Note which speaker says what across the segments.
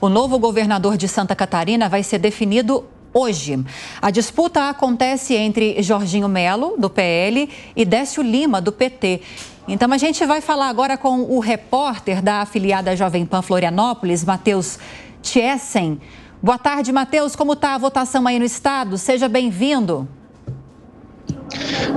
Speaker 1: O novo governador de Santa Catarina vai ser definido hoje. A disputa acontece entre Jorginho Melo, do PL, e Décio Lima, do PT. Então a gente vai falar agora com o repórter da afiliada Jovem Pan Florianópolis, Matheus Tiessen. Boa tarde, Matheus. Como está a votação aí no estado? Seja bem-vindo.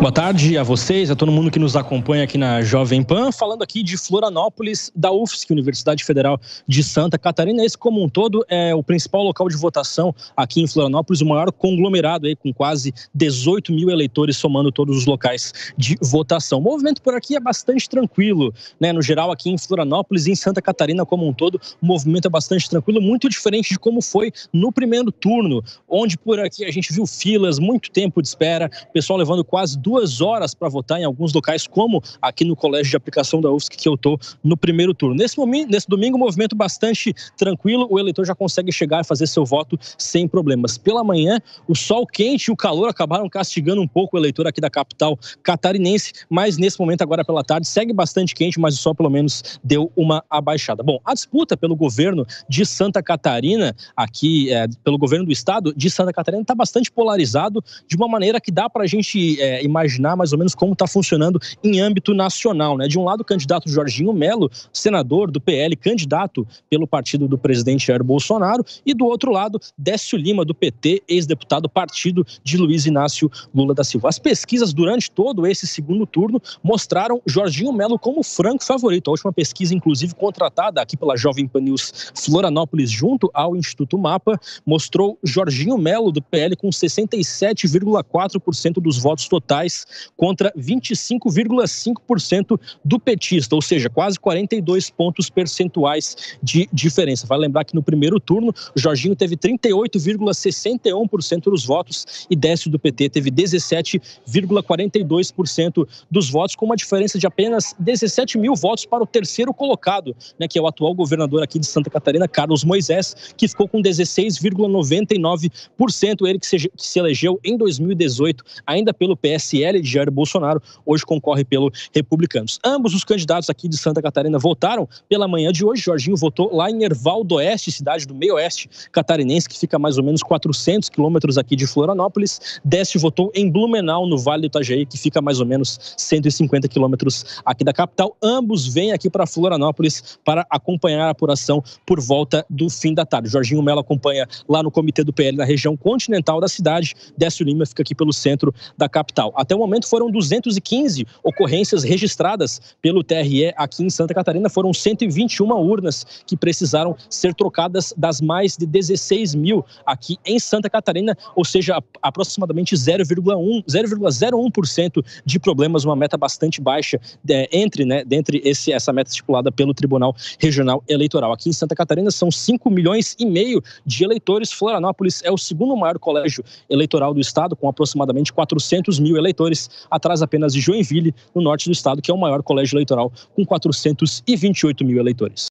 Speaker 2: Boa tarde a vocês, a todo mundo que nos acompanha aqui na Jovem Pan, falando aqui de Florianópolis, da UFSC, Universidade Federal de Santa Catarina. Esse, como um todo, é o principal local de votação aqui em Florianópolis, o maior conglomerado aí, com quase 18 mil eleitores somando todos os locais de votação. O movimento por aqui é bastante tranquilo, né? No geral, aqui em Florianópolis e em Santa Catarina, como um todo, o movimento é bastante tranquilo, muito diferente de como foi no primeiro turno, onde por aqui a gente viu filas, muito tempo de espera, o pessoal levando quase duas duas horas para votar em alguns locais, como aqui no Colégio de Aplicação da UFSC, que eu estou no primeiro turno. Nesse, momento, nesse domingo, movimento bastante tranquilo, o eleitor já consegue chegar e fazer seu voto sem problemas. Pela manhã, o sol quente e o calor acabaram castigando um pouco o eleitor aqui da capital catarinense, mas nesse momento, agora pela tarde, segue bastante quente, mas o sol pelo menos deu uma abaixada. Bom, a disputa pelo governo de Santa Catarina, aqui é, pelo governo do estado de Santa Catarina, está bastante polarizado de uma maneira que dá para a gente é, imaginar imaginar mais ou menos como está funcionando em âmbito nacional. Né? De um lado, o candidato Jorginho Melo, senador do PL, candidato pelo partido do presidente Jair Bolsonaro, e do outro lado, Décio Lima, do PT, ex-deputado partido de Luiz Inácio Lula da Silva. As pesquisas durante todo esse segundo turno mostraram Jorginho Melo como franco favorito. A última pesquisa, inclusive, contratada aqui pela Jovem Pan News Florianópolis, junto ao Instituto Mapa, mostrou Jorginho Melo, do PL, com 67,4% dos votos totais reais contra 25,5% do petista, ou seja, quase 42 pontos percentuais de diferença. Vale lembrar que no primeiro turno, Jorginho teve 38,61% dos votos e Décio do PT teve 17,42% dos votos, com uma diferença de apenas 17 mil votos para o terceiro colocado, né, que é o atual governador aqui de Santa Catarina, Carlos Moisés, que ficou com 16,99%. Ele que se, que se elegeu em 2018 ainda pelo PS PSL de Jair Bolsonaro, hoje concorre pelo Republicanos. Ambos os candidatos aqui de Santa Catarina votaram pela manhã de hoje. Jorginho votou lá em Ervaldo Oeste, cidade do meio oeste catarinense, que fica a mais ou menos 400 quilômetros aqui de Florianópolis. Décio votou em Blumenau, no Vale do Itajaí, que fica a mais ou menos 150 quilômetros aqui da capital. Ambos vêm aqui para Florianópolis para acompanhar a apuração por volta do fim da tarde. Jorginho Melo acompanha lá no comitê do PL na região continental da cidade. Décio Lima fica aqui pelo centro da capital. Até o momento foram 215 ocorrências registradas pelo TRE aqui em Santa Catarina. Foram 121 urnas que precisaram ser trocadas das mais de 16 mil aqui em Santa Catarina, ou seja, aproximadamente 0,01% de problemas, uma meta bastante baixa é, entre, né, dentre esse, essa meta estipulada pelo Tribunal Regional Eleitoral. Aqui em Santa Catarina são 5 milhões e meio de eleitores. Florianópolis é o segundo maior colégio eleitoral do estado, com aproximadamente 400 mil eleitores eleitores, atrás apenas de Joinville, no norte do estado, que é o maior colégio eleitoral, com 428 mil eleitores.